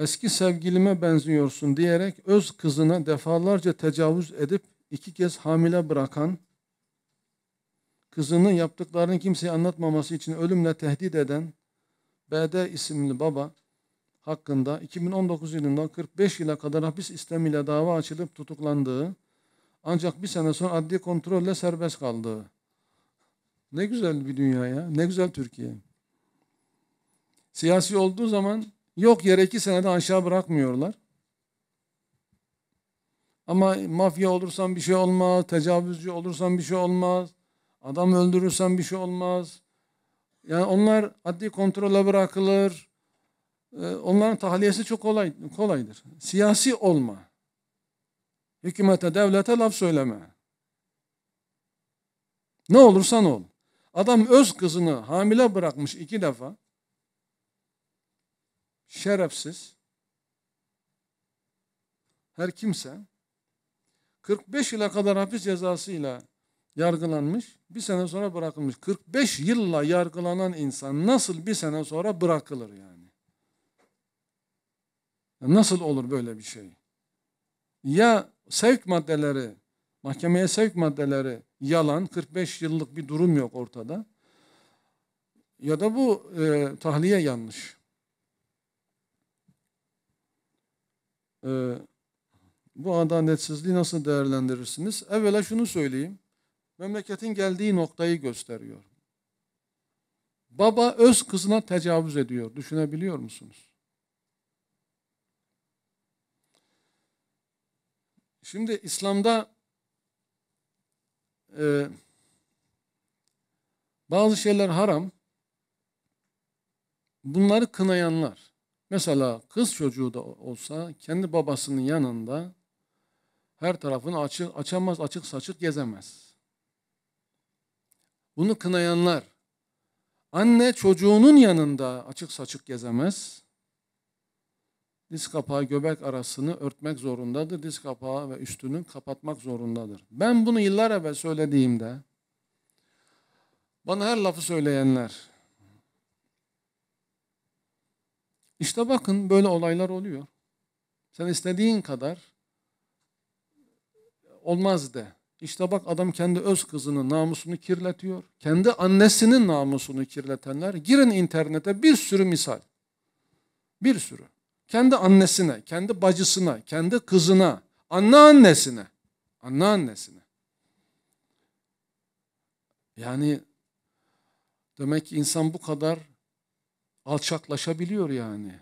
eski sevgilime benziyorsun diyerek öz kızına defalarca tecavüz edip iki kez hamile bırakan, kızının yaptıklarını kimseye anlatmaması için ölümle tehdit eden BD isimli baba hakkında 2019 yılında 45 yıla kadar hapis istemiyle dava açılıp tutuklandığı ancak bir sene sonra adli kontrolle serbest kaldığı. Ne güzel bir dünya ya, ne güzel Türkiye. Siyasi olduğu zaman Yok yere iki senede aşağı bırakmıyorlar. Ama mafya olursam bir şey olmaz, tecavüzcü olursam bir şey olmaz, adam öldürürsen bir şey olmaz. Yani onlar adli kontrole bırakılır. Ee, onların tahliyesi çok kolay, kolaydır. Siyasi olma. Hükümete, devlete laf söyleme. Ne olursan ol. Adam öz kızını hamile bırakmış iki defa şerefsiz her kimse 45 yıla kadar hapis cezasıyla yargılanmış, bir sene sonra bırakılmış. 45 yılla yargılanan insan nasıl bir sene sonra bırakılır yani? Nasıl olur böyle bir şey? Ya sevk maddeleri, mahkemeye sevk maddeleri yalan, 45 yıllık bir durum yok ortada. Ya da bu e, tahliye yanlış. e, bu adaletsizliği nasıl değerlendirirsiniz? Evvela şunu söyleyeyim. Memleketin geldiği noktayı gösteriyor. Baba öz kızına tecavüz ediyor. Düşünebiliyor musunuz? Şimdi İslam'da e, bazı şeyler haram. Bunları kınayanlar Mesela kız çocuğu da olsa kendi babasının yanında her tarafını açık, açamaz, açık saçık gezemez. Bunu kınayanlar, anne çocuğunun yanında açık saçık gezemez. Diz kapağı göbek arasını örtmek zorundadır. Diz kapağı ve üstünü kapatmak zorundadır. Ben bunu yıllar evvel söylediğimde bana her lafı söyleyenler İşte bakın böyle olaylar oluyor. Sen istediğin kadar olmaz de. İşte bak adam kendi öz kızının namusunu kirletiyor. Kendi annesinin namusunu kirletenler. Girin internete bir sürü misal. Bir sürü. Kendi annesine, kendi bacısına, kendi kızına, anneannesine. Anneannesine. Yani demek ki insan bu kadar alçaklaşabiliyor yani.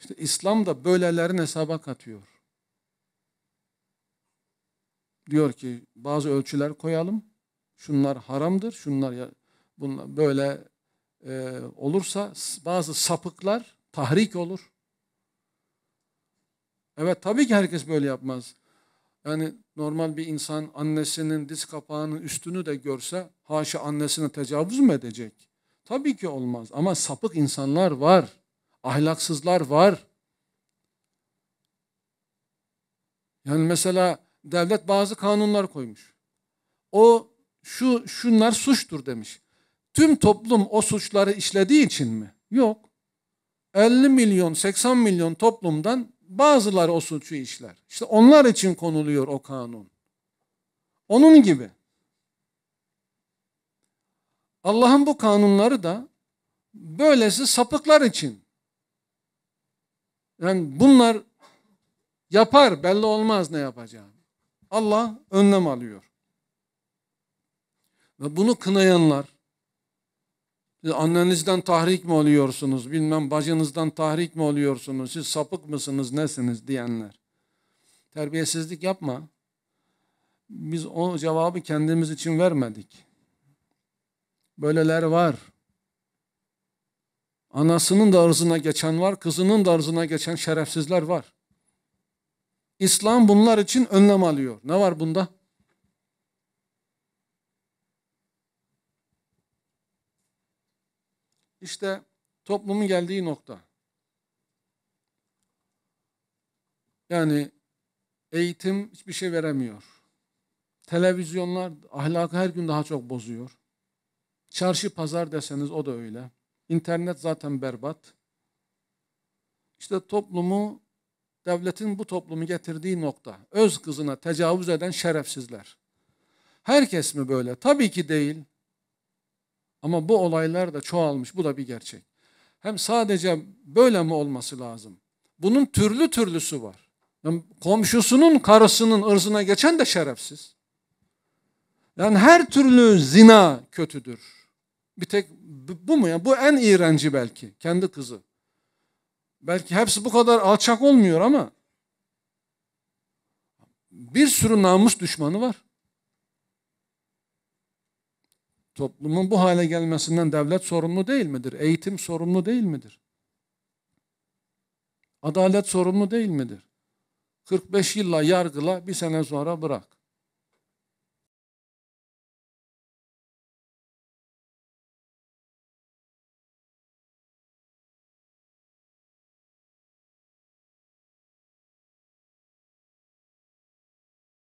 İşte İslam da böylelerin hesaba katıyor. Diyor ki bazı ölçüler koyalım. Şunlar haramdır, şunlar ya, bunlar böyle e, olursa bazı sapıklar tahrik olur. Evet tabii ki herkes böyle yapmaz. Yani normal bir insan annesinin diz kapağının üstünü de görse haşa annesine tecavüz mü edecek? Tabii ki olmaz ama sapık insanlar var. Ahlaksızlar var. Yani mesela devlet bazı kanunlar koymuş. O şu şunlar suçtur demiş. Tüm toplum o suçları işlediği için mi? Yok. 50 milyon, 80 milyon toplumdan bazıları o suçu işler. İşte onlar için konuluyor o kanun. Onun gibi. Allah'ın bu kanunları da böylesi sapıklar için. Yani bunlar yapar belli olmaz ne yapacağını. Allah önlem alıyor. Ve bunu kınayanlar, siz annenizden tahrik mi oluyorsunuz, bilmem bacınızdan tahrik mi oluyorsunuz, siz sapık mısınız, nesiniz diyenler. Terbiyesizlik yapma. Biz o cevabı kendimiz için vermedik. Böyleler var. Anasının da ırzına geçen var, kızının da ırzına geçen şerefsizler var. İslam bunlar için önlem alıyor. Ne var bunda? İşte toplumun geldiği nokta. Yani eğitim hiçbir şey veremiyor. Televizyonlar ahlakı her gün daha çok bozuyor. Çarşı pazar deseniz o da öyle. İnternet zaten berbat. İşte toplumu, devletin bu toplumu getirdiği nokta. Öz kızına tecavüz eden şerefsizler. Herkes mi böyle? Tabii ki değil. Ama bu olaylar da çoğalmış. Bu da bir gerçek. Hem sadece böyle mi olması lazım? Bunun türlü türlüsü var. Yani komşusunun karısının ırzına geçen de şerefsiz. Yani her türlü zina kötüdür. Bir tek bu mu ya? Bu en iğrenci belki. Kendi kızı. Belki hepsi bu kadar alçak olmuyor ama bir sürü namus düşmanı var. Toplumun bu hale gelmesinden devlet sorumlu değil midir? Eğitim sorumlu değil midir? Adalet sorumlu değil midir? 45 yılla yargıla bir sene sonra bırak.